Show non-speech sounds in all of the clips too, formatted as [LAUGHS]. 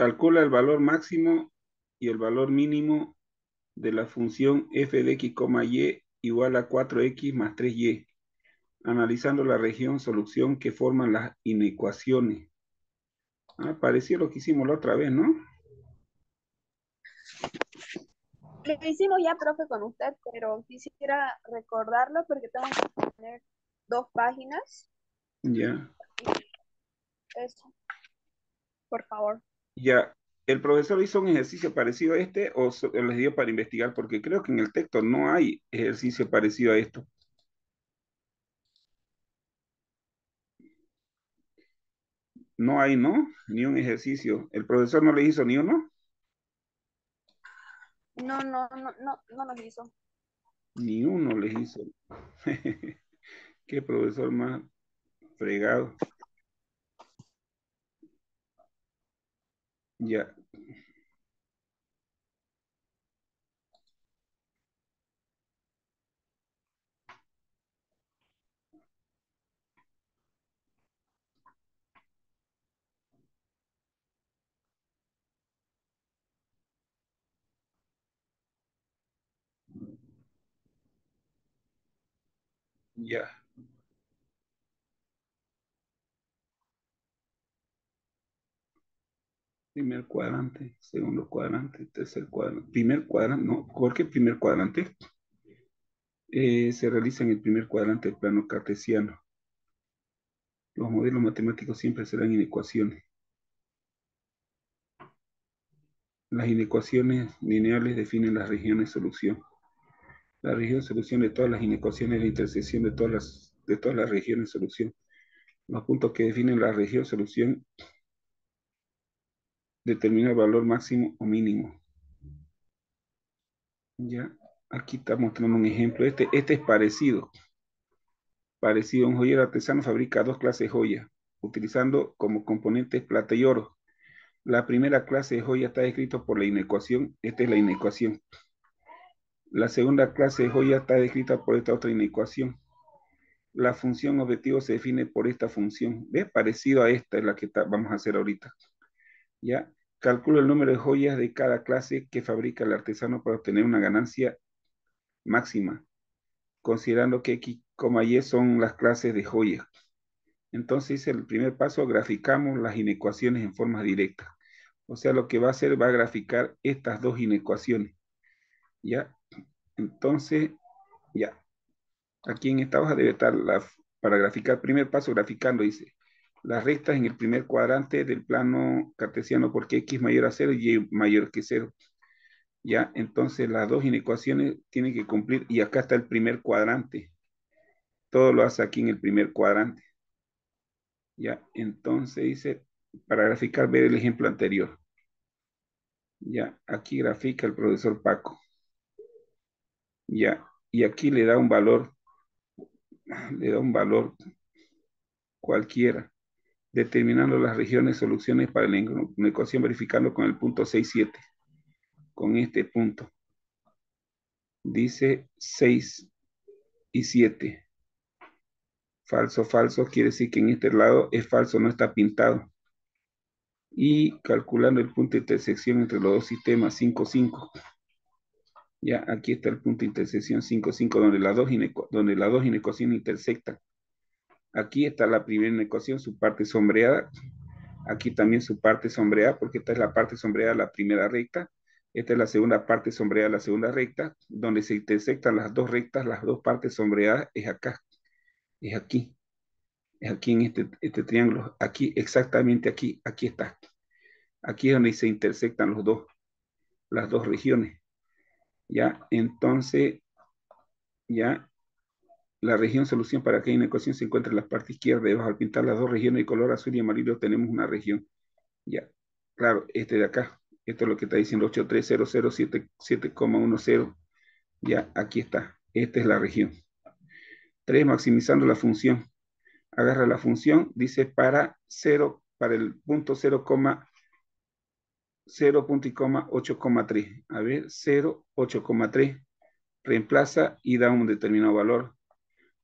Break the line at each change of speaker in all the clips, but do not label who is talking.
Calcula el valor máximo y el valor mínimo de la función f de x, y igual a 4x más 3y, analizando la región solución que forman las inecuaciones. Ah, pareció lo que hicimos la otra vez, ¿no? Lo hicimos ya, profe, con usted, pero quisiera recordarlo porque tengo que tener dos páginas. Ya. Eso. Por favor. Ya, ¿el profesor hizo un ejercicio parecido a este o les dio para investigar? Porque creo que en el texto no hay ejercicio parecido a esto. No hay, ¿no? Ni un ejercicio. ¿El profesor no le hizo ni uno? No, no, no, no, no nos hizo. Ni uno les hizo. [LAUGHS] Qué profesor más fregado. Yeah. Yeah. primer cuadrante, segundo cuadrante, tercer cuadrante, primer cuadrante, no, porque primer cuadrante eh, se realiza en el primer cuadrante del plano cartesiano. Los modelos matemáticos siempre serán inecuaciones. Las inecuaciones lineales definen las regiones solución. La región solución de todas las inecuaciones es la intersección de todas las, de todas las regiones solución. Los puntos que definen la región solución determina el valor máximo o mínimo. Ya, aquí está mostrando un ejemplo. Este, este es parecido. Parecido, un joyero artesano fabrica dos clases de joyas, utilizando como componentes plata y oro. La primera clase de joya está descrita por la inecuación. Esta es la inecuación. La segunda clase de joya está descrita por esta otra inecuación. La función objetivo se define por esta función. ¿Ves? Parecido a esta es la que vamos a hacer ahorita. ¿ya? Calculo el número de joyas de cada clase que fabrica el artesano para obtener una ganancia máxima, considerando que X, Y son las clases de joyas. Entonces, el primer paso, graficamos las inecuaciones en forma directa. O sea, lo que va a hacer va a graficar estas dos inecuaciones. ¿Ya? Entonces, ya. Aquí en esta hoja debe estar la, para graficar, primer paso graficando, dice las rectas en el primer cuadrante del plano cartesiano porque x mayor a 0 y y mayor que 0. Ya, entonces las dos inecuaciones tienen que cumplir y acá está el primer cuadrante. Todo lo hace aquí en el primer cuadrante. Ya, entonces dice, para graficar, ver el ejemplo anterior. Ya, aquí grafica el profesor Paco. Ya, y aquí le da un valor, le da un valor cualquiera determinando las regiones soluciones para la ecuación verificando con el punto 6, 7. Con este punto. Dice 6 y 7. Falso, falso, quiere decir que en este lado es falso, no está pintado. Y calculando el punto de intersección entre los dos sistemas, 5, 5. Ya, aquí está el punto de intersección 5, 5, donde la dos, donde las dos intersectan. Aquí está la primera ecuación, su parte sombreada. Aquí también su parte sombreada, porque esta es la parte sombreada de la primera recta. Esta es la segunda parte sombreada de la segunda recta. Donde se intersectan las dos rectas, las dos partes sombreadas, es acá. Es aquí. Es aquí en este, este triángulo. Aquí, exactamente aquí. Aquí está. Aquí es donde se intersectan los dos, las dos regiones. Ya, entonces, ya, la región solución para que una ecuación se encuentra en la parte izquierda. Debajo, al pintar las dos regiones de color azul y amarillo, tenemos una región. Ya, claro, este de acá. Esto es lo que está diciendo 83007,10. Ya, aquí está. Esta es la región. 3. Maximizando la función. Agarra la función, dice para 0, para el punto 0, 0, punto A ver, 0, 8,3. Reemplaza y da un determinado valor.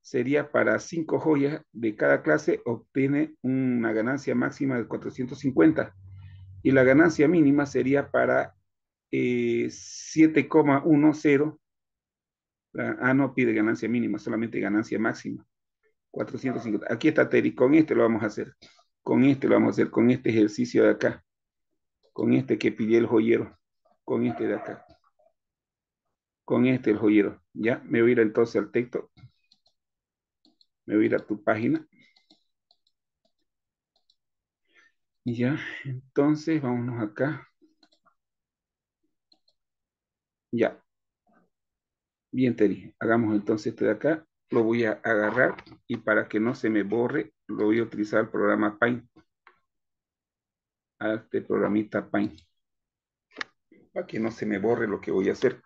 sería para cinco joyas de cada clase, obtiene una ganancia máxima de 450. Y la ganancia mínima sería para 7,10. Eh, ah, no pide ganancia mínima, solamente ganancia máxima. 450. Aquí está Terry, con este lo vamos a hacer. Con este lo vamos a hacer, con este ejercicio de acá. Con este que pidió el joyero. Con este de acá. Con este el joyero. Ya, me voy a ir entonces al texto. Me voy a ir a tu página. Y ya, entonces vámonos acá. Ya. Bien, te Hagamos entonces esto de acá. Lo voy a agarrar y para que no se me borre, lo voy a utilizar el programa Paint. Ah, este programita Paint. Para que no se me borre lo que voy a hacer.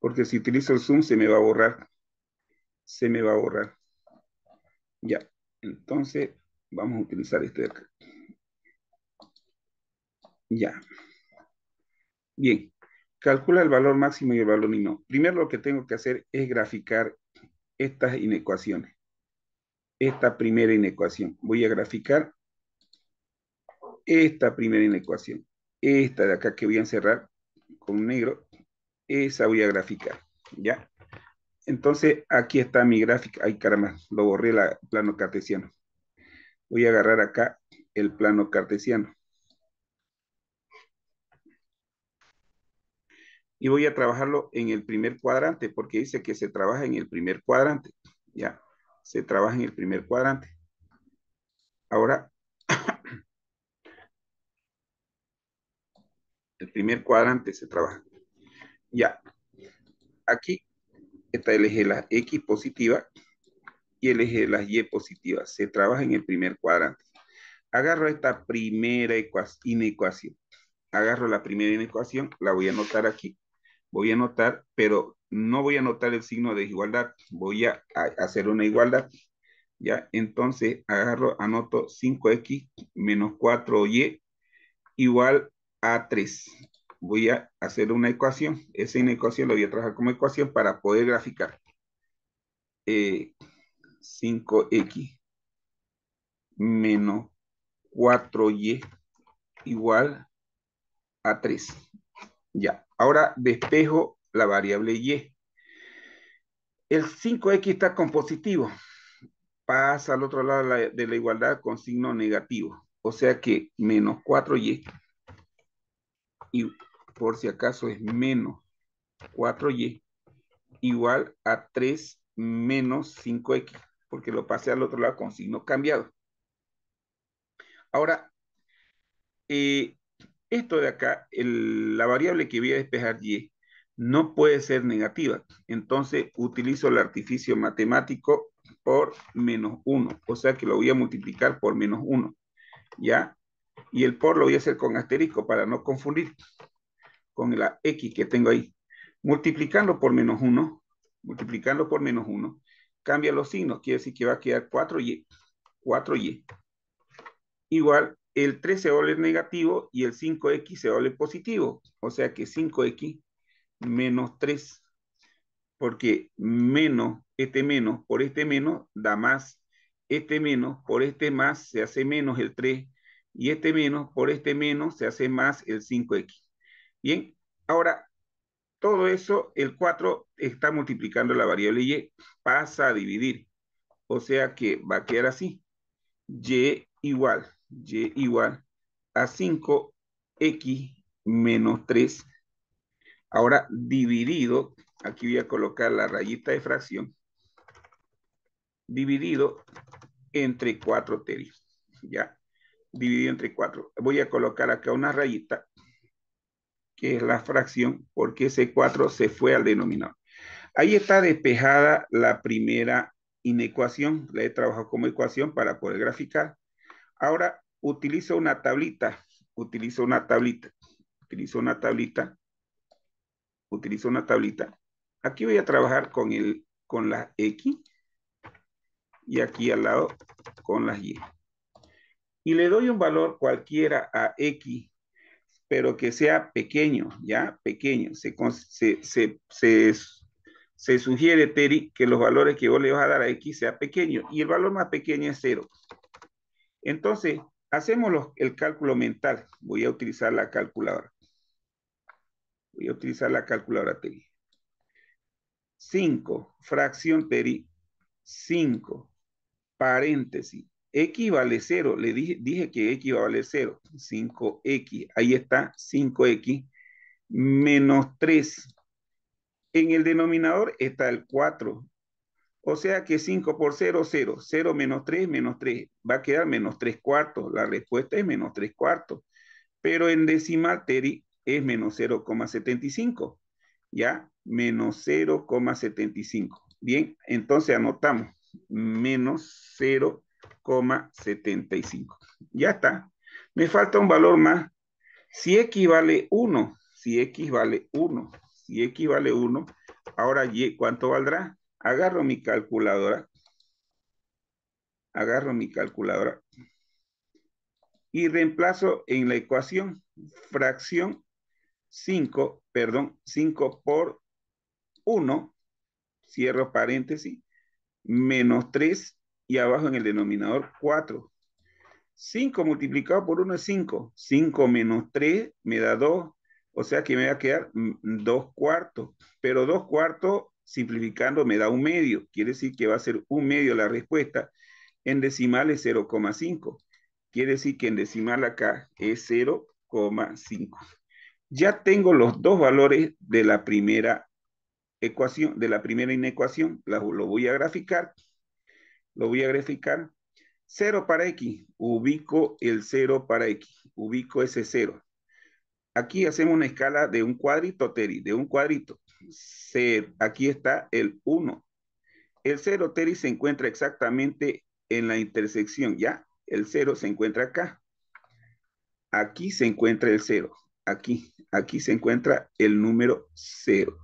Porque si utilizo el Zoom se me va a borrar. Se me va a borrar. Ya, entonces vamos a utilizar este de acá. Ya. Bien, calcula el valor máximo y el valor mínimo. Primero lo que tengo que hacer es graficar estas inecuaciones. Esta primera inecuación. Voy a graficar esta primera inecuación. Esta de acá que voy a encerrar con negro, esa voy a graficar. ¿Ya? Entonces, aquí está mi gráfica. Ay, caramba, lo borré el plano cartesiano. Voy a agarrar acá el plano cartesiano. Y voy a trabajarlo en el primer cuadrante, porque dice que se trabaja en el primer cuadrante. Ya, se trabaja en el primer cuadrante. Ahora, [COUGHS] el primer cuadrante se trabaja. Ya, aquí esta el eje las X positiva y el eje de las Y positivas. Se trabaja en el primer cuadrante. Agarro esta primera inecuación. Agarro la primera inecuación, la voy a anotar aquí. Voy a anotar, pero no voy a anotar el signo de desigualdad. Voy a, hacer una igualdad. ¿Ya? Entonces agarro, anoto 5X menos 4Y igual a 3 voy a hacer una ecuación. Esa ecuación la voy a trabajar como ecuación para poder graficar. 5x eh, menos 4y igual a 3. Ya, ahora despejo la variable y. El 5x está con positivo. Pasa al otro lado de la igualdad con signo negativo. O sea que menos 4y por si acaso es menos 4y igual a 3 menos 5x, porque lo pasé al otro lado con signo cambiado. Ahora, eh, esto de acá, la variable que voy a despejar y no puede ser negativa. Entonces utilizo el artificio matemático por menos 1. O sea que lo voy a multiplicar por menos 1. ¿Ya? Y el por lo voy a hacer con asterisco para no confundir con la X que tengo ahí. Multiplicando por menos 1, multiplicando por menos 1, cambia los signos, quiere decir que va a quedar 4Y, 4Y. Igual, el 3 se vuelve negativo y el 5X se vuelve positivo, o sea que 5X menos 3, porque menos, este menos por este menos da más, este menos por este más se hace menos el 3, y este menos por este menos se hace más el 5X. Bien, ahora todo eso, el 4 está multiplicando la variable y, pasa a dividir. O sea que va a quedar así. y igual, y igual a 5x menos 3. Ahora dividido, aquí voy a colocar la rayita de fracción, dividido entre 4 terios. Ya, dividido entre 4. Voy a colocar acá una rayita que es la fracción, porque ese 4 se fue al denominador. Ahí está despejada la primera inecuación, la he trabajado como ecuación para poder graficar. Ahora utilizo una tablita, utilizo una tablita, utilizo una tablita, utilizo una tablita. Aquí voy a trabajar con, el, con la X y aquí al lado con las Y. Y le doy un valor cualquiera a X pero que sea pequeño, ¿ya? Pequeño. Se, se, se, se, sugiere, Terry, que los valores que vos le vas a dar a X sea pequeño y el valor más pequeño es cero. Entonces, hacemos el cálculo mental. Voy a utilizar la calculadora. Voy a utilizar la calculadora, Terry. 5, fracción, Terry, 5, paréntesis, X vale 0. Le dije, dije que X va a valer 0. 5X. Ahí está 5X menos 3. En el denominador está el 4. O sea que 5 por 0, 0. 0 menos 3, menos 3. Va a quedar menos 3 cuartos. La respuesta es menos 3 cuartos. Pero en decimal, Teri, es menos 0,75. ¿Ya? Menos 0,75. Bien, entonces anotamos. Menos 0,75. 75 Ya está. Me falta un valor más. Si x vale 1, si x vale 1, si x vale 1, ahora y, ¿cuánto valdrá? Agarro mi calculadora. Agarro mi calculadora. Y reemplazo en la ecuación fracción 5, perdón, 5 por 1, cierro paréntesis, menos 3 y abajo en el denominador 4. 5 multiplicado por 1 es 5. 5 menos 3 me da 2. O sea que me va a quedar 2 mm, cuartos. Pero 2 cuartos simplificando me da un medio. Quiere decir que va a ser un medio la respuesta. En decimal es 0,5. Quiere decir que en decimal acá es 0,5. Ya tengo los dos valores de la primera ecuación, de la primera inecuación. La, lo voy a graficar lo voy a graficar. 0 para X, ubico el 0 para X, ubico ese 0. Aquí hacemos una escala de un cuadrito, Teri, de un cuadrito. aquí está el 1. El 0, Teri, se encuentra exactamente en la intersección, ¿ya? El 0 se encuentra acá. Aquí se encuentra el 0. Aquí, aquí se encuentra el número 0.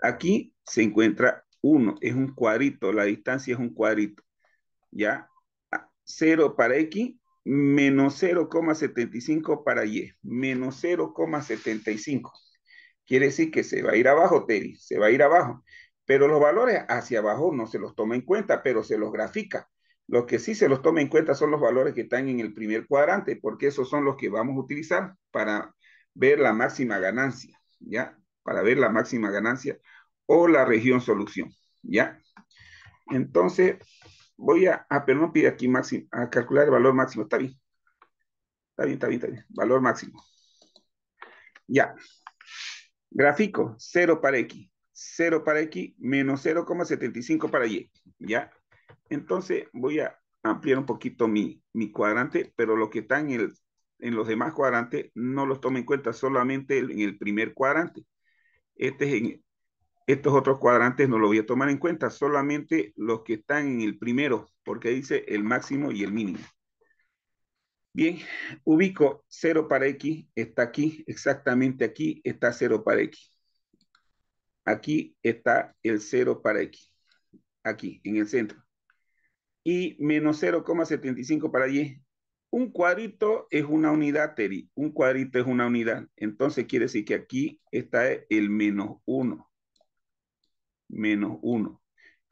Aquí se encuentra 1 es un cuadrito, la distancia es un cuadrito, ¿ya? 0 para X, menos 0,75 para Y, menos 0,75. Quiere decir que se va a ir abajo, Terry, se va a ir abajo. Pero los valores hacia abajo no se los toma en cuenta, pero se los grafica. Lo que sí se los toma en cuenta son los valores que están en el primer cuadrante, porque esos son los que vamos a utilizar para ver la máxima ganancia, ¿ya? Para ver la máxima ganancia o la región solución, ¿ya? Entonces, voy a, ah, pero pide aquí máximo, a calcular el valor máximo, está bien. Está bien, está bien, está bien, valor máximo. Ya. Gráfico, 0 para X, 0 para X, menos 0,75 para Y, ¿ya? Entonces, voy a ampliar un poquito mi, cuadrante, pero lo que está en, el, en los demás cuadrantes no los tomo en cuenta, solamente en el primer cuadrante. Este es en, estos otros cuadrantes no los voy a tomar en cuenta, solamente los que están en el primero, porque dice el máximo y el mínimo. Bien, ubico 0 para X, está aquí, exactamente aquí está 0 para X. Aquí está el 0 para X, aquí, en el centro. Y menos 0,75 para Y. Un cuadrito es una unidad, Teri. Un cuadrito es una unidad. Entonces quiere decir que aquí está el menos 1 menos 1.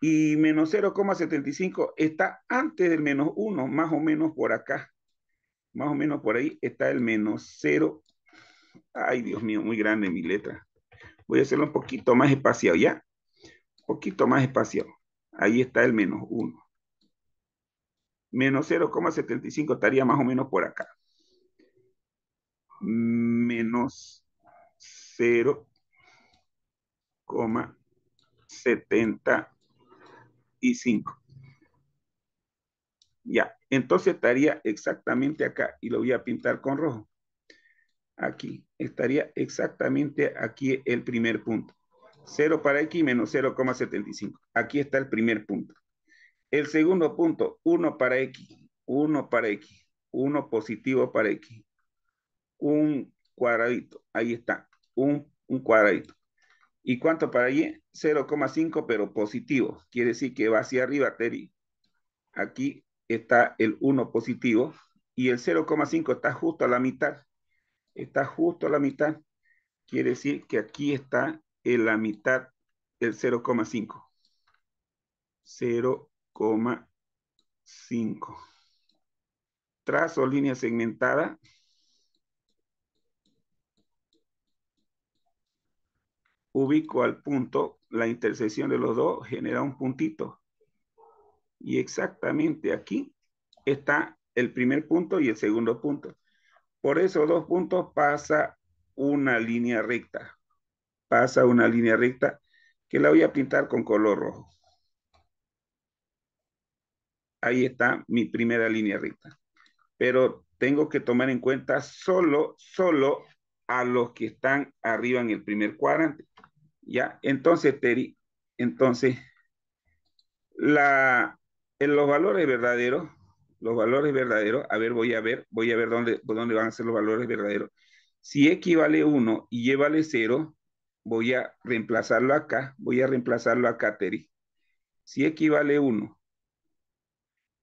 Y menos 0,75 está antes del menos 1, más o menos por acá. Más o menos por ahí está el menos 0. Ay, Dios mío, muy grande mi letra. Voy a hacerlo un poquito más espaciado, ¿ya? Un poquito más espaciado. Ahí está el menos 1. Menos 0,75 estaría más o menos por acá. Menos 0,75. 75. Ya, entonces estaría exactamente acá y lo voy a pintar con rojo. Aquí, estaría exactamente aquí el primer punto. 0 para x menos 0,75. Aquí está el primer punto. El segundo punto, 1 para x, 1 para x, 1 positivo para x. Un cuadradito, ahí está, un, un cuadradito. ¿Y cuánto para allí? 0,5, pero positivo. Quiere decir que va hacia arriba, Terry. Aquí está el 1 positivo y el 0,5 está justo a la mitad. Está justo a la mitad. Quiere decir que aquí está en la mitad el 0,5. 0,5. Trazo línea segmentada ubico al punto, la intersección de los dos genera un puntito. Y exactamente aquí está el primer punto y el segundo punto. Por esos dos puntos pasa una línea recta. Pasa una línea recta que la voy a pintar con color rojo. Ahí está mi primera línea recta. Pero tengo que tomar en cuenta solo, solo a los que están arriba en el primer cuadrante. ¿Ya? Entonces, Terry, entonces, la, en los valores verdaderos, los valores verdaderos, a ver, voy a ver, voy a ver dónde, dónde van a ser los valores verdaderos. Si X vale 1 y Y vale 0, voy a reemplazarlo acá, voy a reemplazarlo acá, Terry. Si X vale 1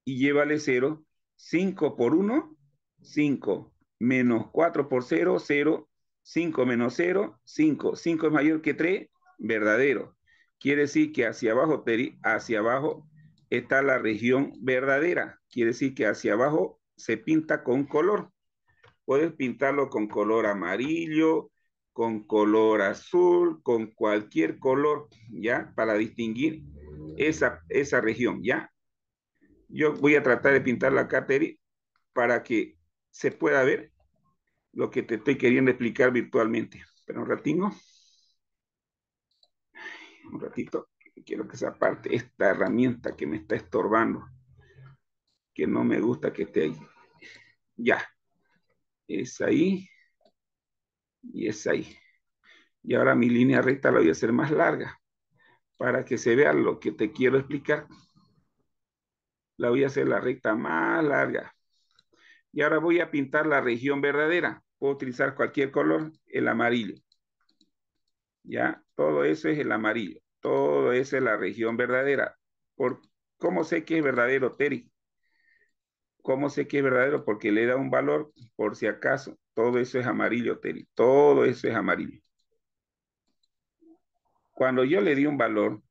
y Y vale 0, 5 por 1, 5, menos 4 por 0, 0, 5 menos 0, 5. 5 es mayor que 3, verdadero. Quiere decir que hacia abajo, hacia abajo está la región verdadera. Quiere decir que hacia abajo se pinta con color. Puedes pintarlo con color amarillo, con color azul, con cualquier color, ¿ya? Para distinguir esa, esa región, ¿ya? Yo voy a tratar de pintar acá, teri para que se pueda ver lo que te estoy queriendo explicar virtualmente. Pero un ratito. Un ratito. Quiero que se aparte esta herramienta que me está estorbando. Que no me gusta que esté ahí. Ya. Es ahí. Y es ahí. Y ahora mi línea recta la voy a hacer más larga. Para que se vea lo que te quiero explicar. La voy a hacer la recta más larga. Y ahora voy a pintar la región verdadera. Puedo utilizar cualquier color, el amarillo. ¿Ya? Todo eso es el amarillo. Todo eso es la región verdadera. ¿Por ¿Cómo sé que es verdadero, Terry? ¿Cómo sé que es verdadero? Porque le da un valor por si acaso. Todo eso es amarillo, Terry. Todo eso es amarillo. Cuando yo le di un valor,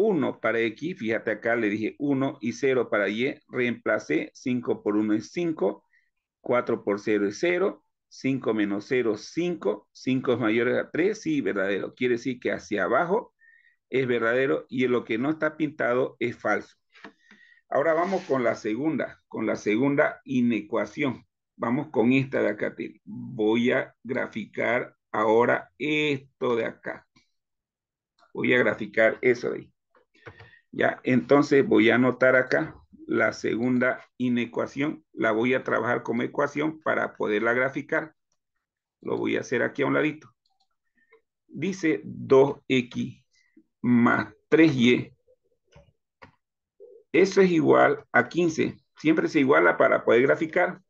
1 para X, fíjate acá le dije 1 y 0 para Y, reemplacé 5 por 1 es 5, 4 por 0 es 0, 5 menos 0 es 5, 5 es mayor a 3, sí, verdadero. Quiere decir que hacia abajo es verdadero y lo que no está pintado es falso. Ahora vamos con la segunda, con la segunda inecuación. Vamos con esta de acá. Voy a graficar ahora esto de acá. Voy a graficar eso de ahí. Ya, entonces voy a anotar acá la segunda inecuación. La voy a trabajar como ecuación para poderla graficar. Lo voy a hacer aquí a un ladito. Dice 2x más 3y. Eso es igual a 15. Siempre se iguala para poder graficar.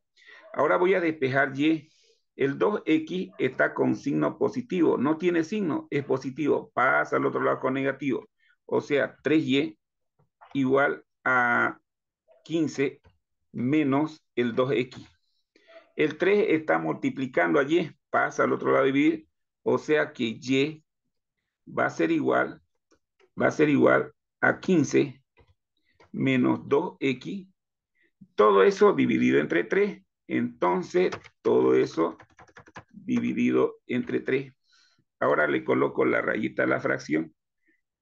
Ahora voy a despejar y. El 2x está con signo positivo. No tiene signo, es positivo. Pasa al otro lado con negativo o sea, 3y igual a 15 menos el 2x. El 3 está multiplicando a y, pasa al otro lado de dividir. o sea que y va a ser igual, va a ser igual a 15 menos 2x. Todo eso dividido entre 3. Entonces, todo eso dividido entre 3. Ahora le coloco la rayita a la fracción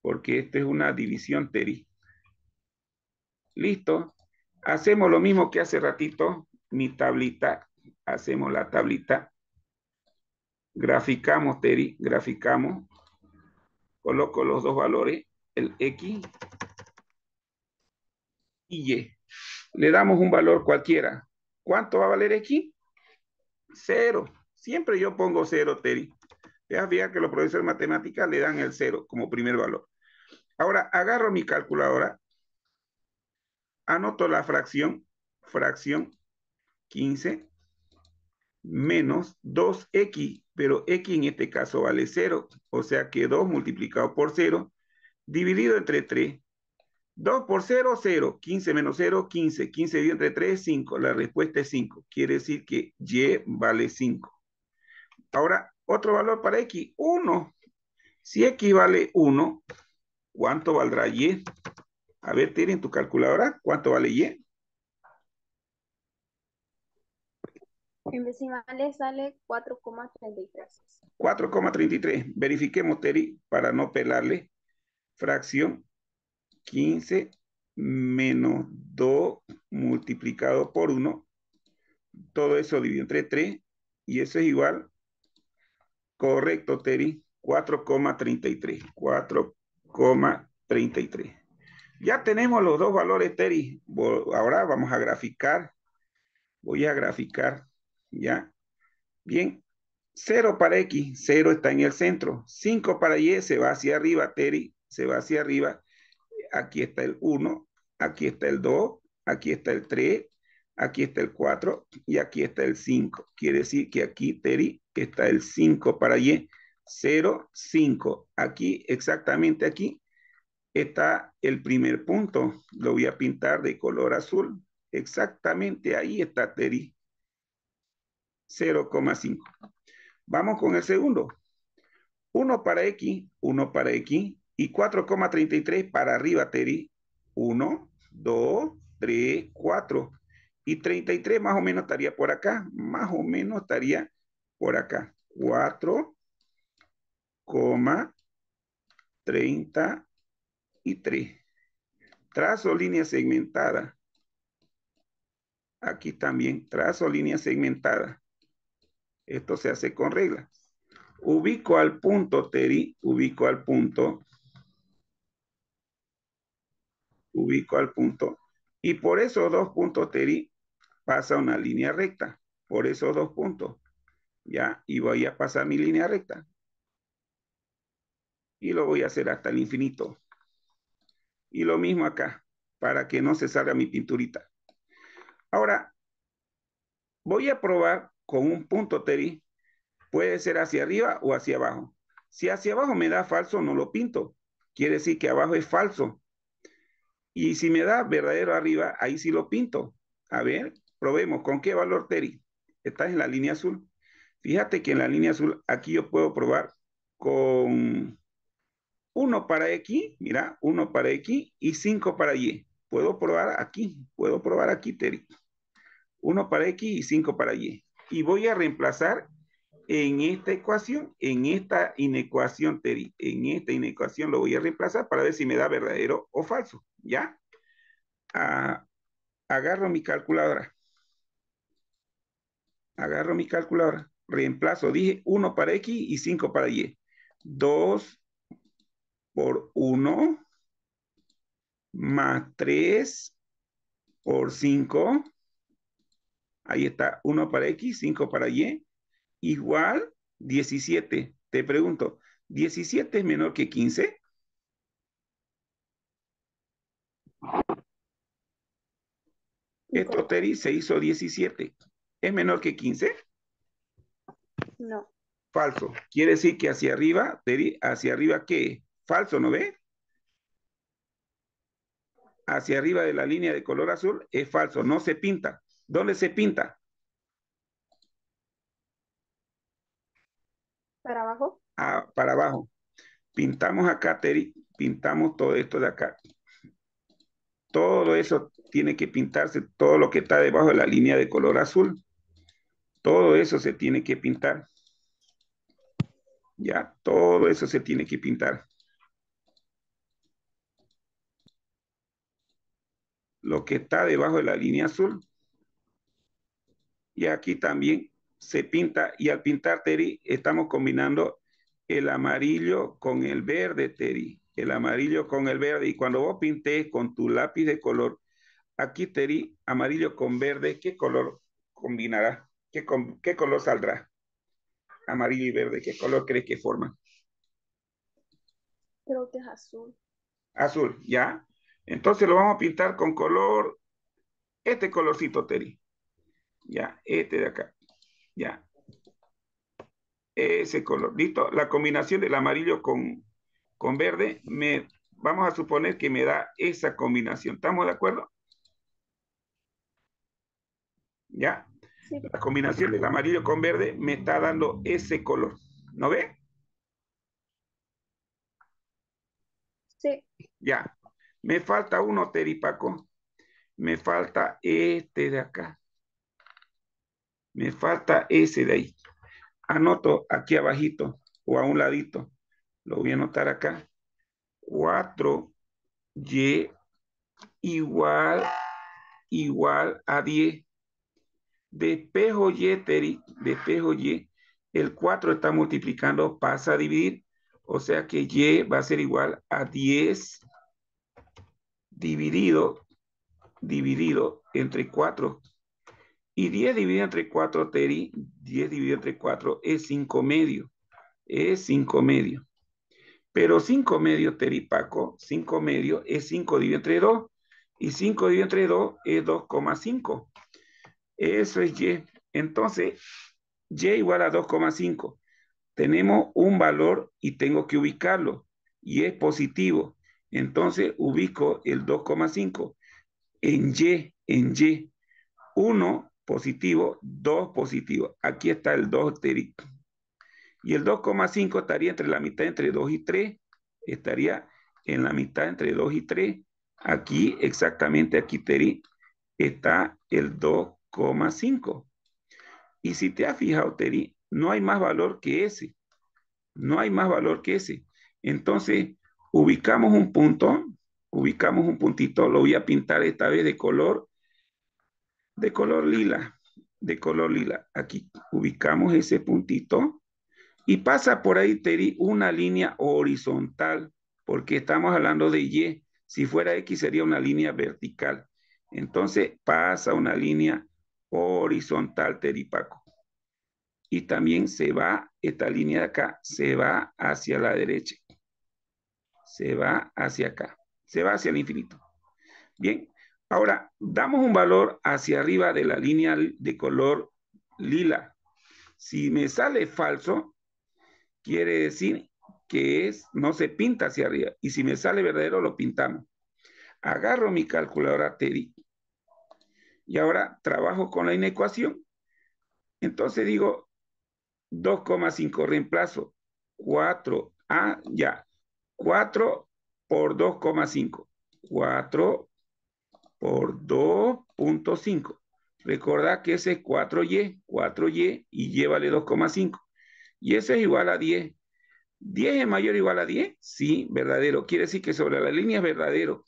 porque esta es una división teri. Listo. Hacemos lo mismo que hace ratito, mi tablita. Hacemos la tablita. Graficamos teri, graficamos. Coloco los dos valores, el X y Y. Le damos un valor cualquiera. ¿Cuánto va a valer X? Cero. Siempre yo pongo cero, Teri. Te que los profesores de matemáticas le dan el cero como primer valor. Ahora agarro mi calculadora, anoto la fracción, fracción 15 menos 2x, pero x en este caso vale 0, o sea que 2 multiplicado por 0, dividido entre 3. 2 por 0, 0. 15 menos 0, 15. 15 dividido entre 3, 5. La respuesta es 5. Quiere decir que y vale 5. Ahora, otro valor para x, 1. Si x vale 1, ¿Cuánto valdrá Y? A ver, en tu calculadora. ¿Cuánto vale Y? En decimales sale 4,33. 4,33. Verifiquemos, Teri, para no pelarle. Fracción 15 menos 2 multiplicado por 1. Todo eso dividido entre 3 y eso es igual. Correcto, Teri. 4,33. 4,33. 33 Ya tenemos los dos valores, Terry. Ahora vamos a graficar. Voy a graficar, ¿ya? Bien, 0 para X, 0 está en el centro. 5 para Y se va hacia arriba, Terry, se va hacia arriba. Aquí está el 1, aquí está el 2, aquí está el 3, aquí está el 4 y aquí está el 5. Quiere decir que aquí, Terry, está el 5 para Y. 0,5. Aquí, exactamente aquí, está el primer punto. Lo voy a pintar de color azul. Exactamente ahí está Teri. 0,5. Vamos con el segundo. 1 para X, 1 para X y 4,33 para arriba, Teri. 1, 2, 3, 4. Y 33 más o menos estaría por acá. Más o menos estaría por acá. 4, coma, 33. Trazo línea segmentada. Aquí también trazo línea segmentada. Esto se hace con regla. Ubico al punto, Teri, ubico al punto. Ubico al punto. Y por esos dos puntos, Teri, pasa una línea recta. Por esos dos puntos. Ya, y voy a pasar mi línea recta y lo voy a hacer hasta el infinito. Y lo mismo acá, para que no se salga mi pinturita. Ahora, voy a probar con un punto teri. Puede ser hacia arriba o hacia abajo. Si hacia abajo me da falso, no lo pinto. Quiere decir que abajo es falso. Y si me da verdadero arriba, ahí sí lo pinto. A ver, probemos. ¿Con qué valor teri? Estás en la línea azul. Fíjate que en la línea azul, aquí yo puedo probar con 1 para X, mira, 1 para X y 5 para Y. Puedo probar aquí, puedo probar aquí, Terry. 1 para X y 5 para Y. Y voy a reemplazar en esta ecuación, en esta inecuación, Terry, en esta inecuación lo voy a reemplazar para ver si me da verdadero o falso, ¿ya? Ah, agarro mi calculadora. Agarro mi calculadora. Reemplazo, dije 1 para X y 5 para Y. 2 por 1 más 3 por 5. Ahí está 1 para X, 5 para Y. Igual 17. Te pregunto, ¿17 es menor que 15? Esto, Teri, se hizo 17. ¿Es menor que 15? No. Falso. Quiere decir que hacia arriba, Teri, hacia arriba, ¿qué falso, ¿no ve? Hacia arriba de la línea de color azul es falso, no se pinta. ¿Dónde se pinta? Para abajo. Ah, para abajo. Pintamos acá, Terry. pintamos todo esto de acá. Todo eso tiene que pintarse, todo lo que está debajo de la línea de color azul. Todo eso se tiene que pintar. Ya, todo eso se tiene que pintar. lo que está debajo de la línea azul. Y aquí también se pinta, y al pintar Teri, estamos combinando el amarillo con el verde, Teri, el amarillo con el verde. Y cuando vos pintes con tu lápiz de color, aquí Teri, amarillo con verde, ¿qué color combinará? ¿Qué, qué color saldrá? Amarillo y verde, ¿qué color crees que forman? Creo que es azul. Azul, ¿ya? Entonces lo vamos a pintar con color, este colorcito, Teri. Ya, este de acá. Ya. Ese color. ¿Listo? La combinación del amarillo con, verde, me, vamos a suponer que me da esa combinación. ¿Estamos de acuerdo? ¿Ya? La combinación del amarillo con verde me está dando ese color. ¿No ve? Sí. Ya. Me falta uno, Paco. Me falta este de acá. Me falta ese de ahí. Anoto aquí abajito o a un ladito. Lo voy a anotar acá. 4y igual, igual a 10. Despejo y, Teri, despejo y. El 4 está multiplicando, pasa a dividir. O sea que y va a ser igual a 10 dividido, dividido entre 4. Y 10 dividido entre 4, Teri, 10 dividido entre 4 es 5 medio. Es 5 medio. Pero 5 medio, Teri, Paco, 5 medio es 5 dividido entre 2. Y 5 dividido entre 2 es 2,5. Eso es Y. Entonces, Y igual a 2,5. Tenemos un valor y tengo que ubicarlo. Y es positivo. Entonces ubico el 2,5 en Y, en Y. 1 positivo, 2 positivo. Aquí está el 2 Teri. Y el 2,5 estaría entre la mitad entre 2 y 3. Estaría en la mitad entre 2 y 3. Aquí, exactamente aquí, Teri, está el 2,5. Y si te has fijado, Teri, no hay más valor que ese. No hay más valor que ese. Entonces, ubicamos un punto, ubicamos un puntito, lo voy a pintar esta vez de color, de color lila, de color lila. Aquí ubicamos ese puntito y pasa por ahí, Teri, una línea horizontal, porque estamos hablando de Y. Si fuera X sería una línea vertical. Entonces pasa una línea horizontal, Teri Paco. Y también se va, esta línea de acá, se va hacia la derecha se va hacia acá, se va hacia el infinito. Bien, ahora damos un valor hacia arriba de la línea de color lila. Si me sale falso, quiere decir que es, no se pinta hacia arriba. Y si me sale verdadero, lo pintamos. Agarro mi calculadora Teddy y ahora trabajo con la inecuación. Entonces digo 2,5, reemplazo 4A, ya. 4 por 2,5. 4 por 2.5. Recordad que ese es 4Y, 4Y y llévale 2,5. Y ese es igual a 10. ¿10 es mayor o igual a 10? Sí, verdadero. Quiere decir que sobre la línea es verdadero.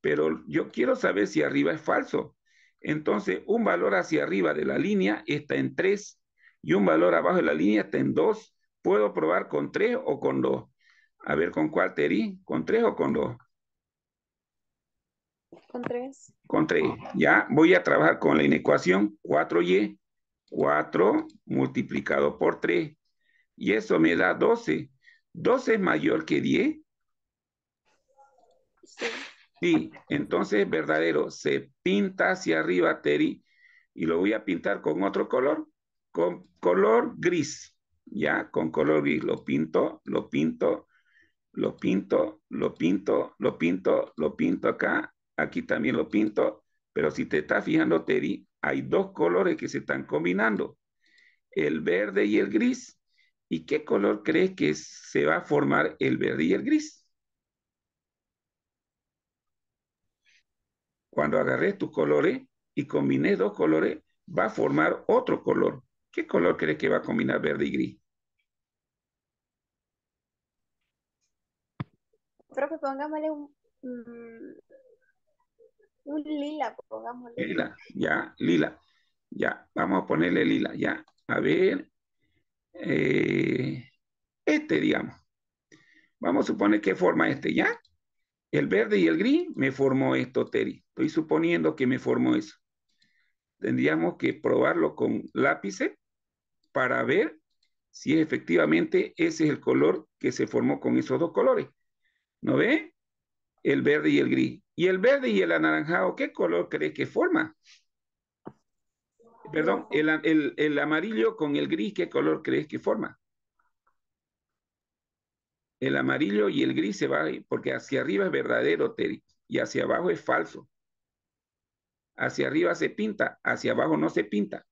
Pero yo quiero saber si arriba es falso. Entonces, un valor hacia arriba de la línea está en 3 y un valor abajo de la línea está en 2. Puedo probar con 3 o con 2. A ver, ¿con cuál te ¿Con tres o con dos? Con tres. Con tres. Ya voy a trabajar con la inecuación 4y. 4 multiplicado por 3. Y eso me da 12. ¿12 es mayor que 10? Sí. Sí, entonces verdadero. Se pinta hacia arriba, Teri. Y lo voy a pintar con otro color. Con color gris. Ya, con color gris. Lo pinto, lo pinto, lo pinto, lo pinto, lo pinto, lo pinto acá, aquí también lo pinto, pero si te estás fijando, Teddy, hay dos colores que se están combinando, el verde y el gris. ¿Y qué color crees que se va a formar el verde y el gris? Cuando agarres tus colores y combines dos colores, va a formar otro color. ¿Qué color crees que va a combinar verde y gris? pongámosle mm, un, lila, pongámosle. Lila, ya, lila. Ya, vamos a ponerle lila, ya. A ver, eh, este, digamos. Vamos a suponer que forma este, ¿ya? El verde y el gris me formó esto, Teri. Estoy suponiendo que me formó eso. Tendríamos que probarlo con lápices para ver si efectivamente ese es el color que se formó con esos dos colores. ¿No ve? El verde y el gris. ¿Y el verde y el anaranjado qué color crees que forma? Perdón, el, el amarillo con el gris, ¿qué color crees que forma? El amarillo y el gris se va porque hacia arriba es verdadero, Terry, y hacia abajo es falso. Hacia arriba se pinta, hacia abajo no se pinta.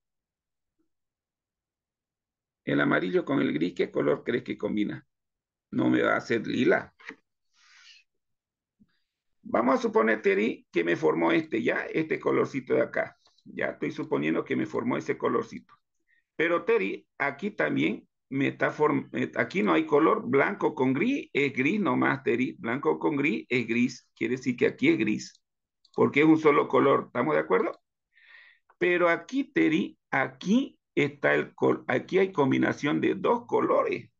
El amarillo con el gris, ¿qué color crees que combina? No me va a hacer lila. Vamos a suponer, Teri, que me formó este, ya, este colorcito de acá. Ya estoy suponiendo que me formó ese colorcito. Pero Teri, aquí también me está eh, aquí no hay color, blanco con gris es gris nomás, Teri. Blanco con gris es gris, quiere decir que aquí es gris, porque es un solo color, ¿estamos de acuerdo? Pero aquí, Teri, aquí está el aquí hay combinación de dos colores,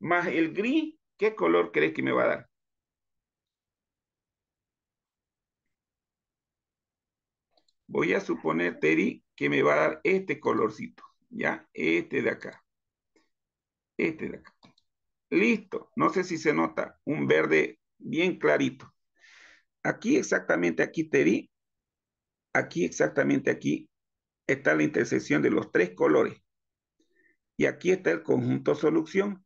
más el gris, ¿qué color crees que me va a dar? Voy a suponer, Teddy, que me va a dar este colorcito, ¿ya? Este de acá. Este de acá. Listo. No sé si se nota un verde bien clarito. Aquí exactamente, aquí Teddy, aquí exactamente aquí está la intersección de los tres colores. Y aquí está el conjunto solución.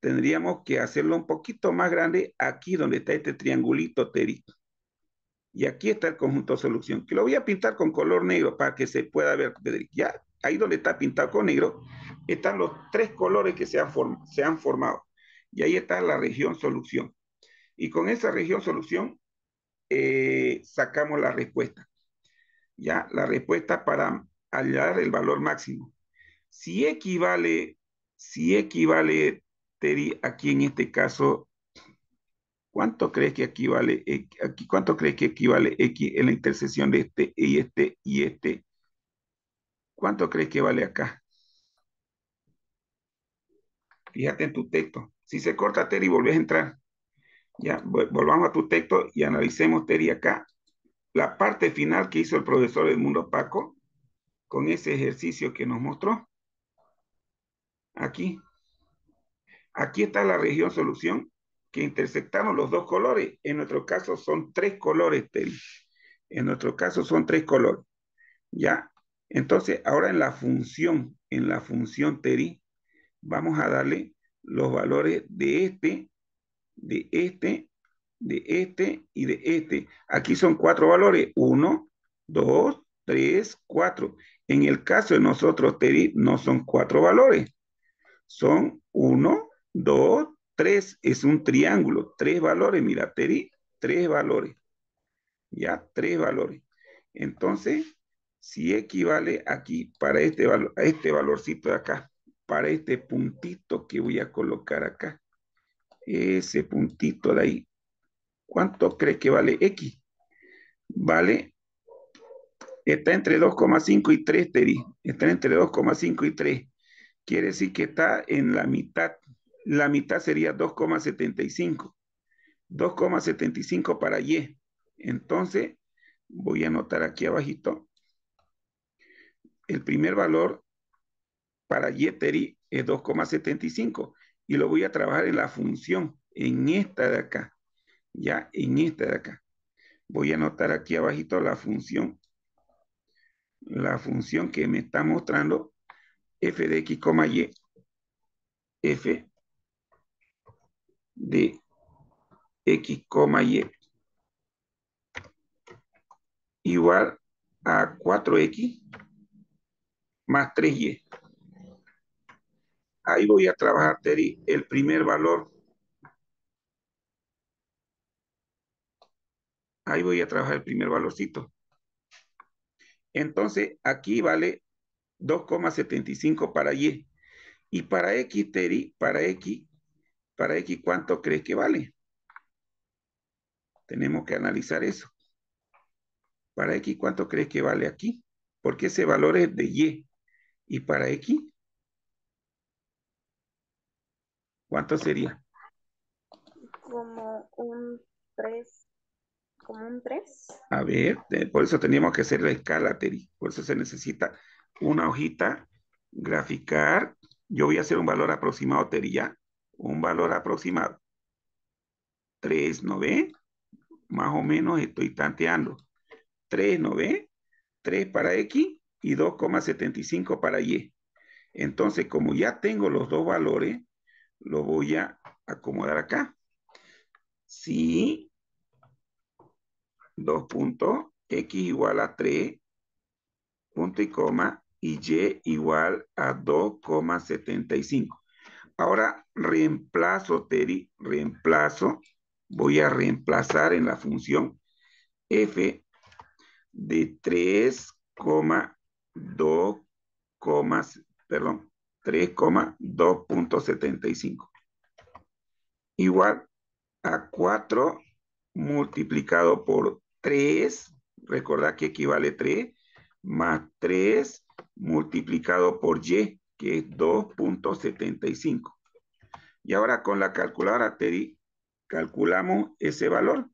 Tendríamos que hacerlo un poquito más grande aquí donde está este triangulito Teddy. Y aquí está el conjunto solución, que lo voy a pintar con color negro para que se pueda ver. Ya ahí donde está pintado con negro, están los tres colores que se han, se han formado. Y ahí está la región solución. Y con esa región solución eh, sacamos la respuesta. Ya, la respuesta para hallar el valor máximo. Si equivale, si equivale, aquí en este caso, ¿Cuánto crees que aquí vale e, aquí, cuánto crees que equivale X en la intersección de este y este y este? ¿Cuánto crees que vale acá? Fíjate en tu texto. Si se corta, Terry, volvés a entrar. Ya, volvamos a tu texto y analicemos, Terry, acá. La parte final que hizo el profesor mundo Paco con ese ejercicio que nos mostró. Aquí. Aquí está la región solución que intersectamos los dos colores. En nuestro caso son tres colores, teri En nuestro caso son tres colores. ¿Ya? Entonces, ahora en la función, en la función Teri, vamos a darle los valores de este, de este, de este y de este. Aquí son cuatro valores. Uno, dos, tres, cuatro. En el caso de nosotros, Teri, no son cuatro valores. Son uno, dos, 3 es un triángulo, tres valores, mira, Teri, tres valores, ya, tres valores. Entonces, si equivale aquí para este, valor, a este valorcito de acá, para este puntito que voy a colocar acá, ese puntito de ahí, ¿cuánto cree que vale X? Vale, está entre 2,5 y 3, Teri, está entre 2,5 y 3. Quiere decir que está en la mitad, la mitad sería 2,75. 2,75 para Y. Entonces, voy a anotar aquí abajito. El primer valor para Y es 2,75 y lo voy a trabajar en la función, en esta de acá. Ya, en esta de acá. Voy a anotar aquí abajito la función. La función que me está mostrando f de x, y. f de X, Y igual a 4X más 3Y. Ahí voy a trabajar, Terry, el primer valor. Ahí voy a trabajar el primer valorcito. Entonces, aquí vale 2,75 para Y. Y para X, Terry, para X, para X cuánto cree que vale. Tenemos que analizar eso. Para X cuánto cree que vale aquí, porque ese valor es de Y. Y para X, ¿cuánto sería? Como un 3. Como un 3. A ver, eh, por eso teníamos que hacer la escala, Teri. Por eso se necesita una hojita, graficar. Yo voy a hacer un valor aproximado, Teri, ya un valor aproximado. 3, 9, Más o menos estoy tanteando. 3, 9, 3 para X y 2,75 para Y. Entonces, como ya tengo los dos valores, lo voy a acomodar acá. Si 2 X igual a 3, punto y coma, y Y igual a 2,75. Ahora reemplazo, Teri, reemplazo, voy a reemplazar en la función f de 3,2, perdón, 3,2.75. Igual a 4 multiplicado por 3, recordad que equivale 3, más 3 multiplicado por y que es 2.75. Y ahora con la calculadora TERI calculamos ese valor.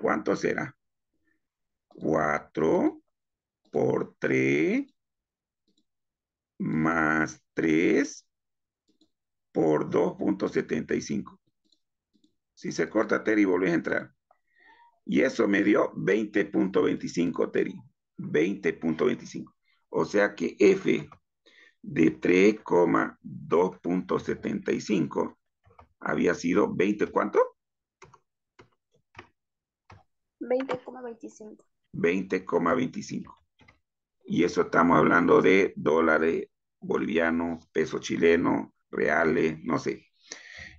¿Cuánto será? 4 por 3 más 3 por 2.75. Si se corta Teri, volvés a entrar. Y eso me dio 20.25 Teri. 20.25. O sea que F de 3,2.75 había sido 20, ¿cuánto? 20,25. 20,25. Y eso estamos hablando de dólares, bolivianos, peso chileno, reales, no sé.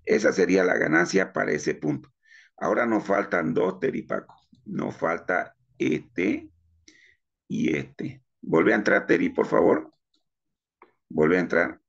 Esa sería la ganancia para ese punto. Ahora nos faltan dos Paco. Nos falta este y este. Volve a entrar, Teri, por favor vuelve a entrar